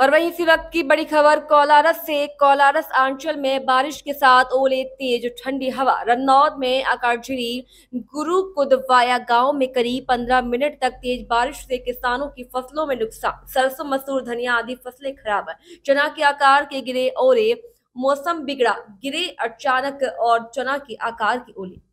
और वहीं इसी वक्त की बड़ी खबर कोलारस से कोलारस आंचल में बारिश के साथ ओले तेज ठंडी हवा रन्नौद में अकाड़झिरी गुरु कुदवाया गांव में करीब 15 मिनट तक तेज बारिश से किसानों की फसलों में नुकसान सरसों मसूर धनिया आदि फसलें खराब चना के आकार के गिरे ओले मौसम बिगड़ा गिरे अचानक और चना के आकार की ओले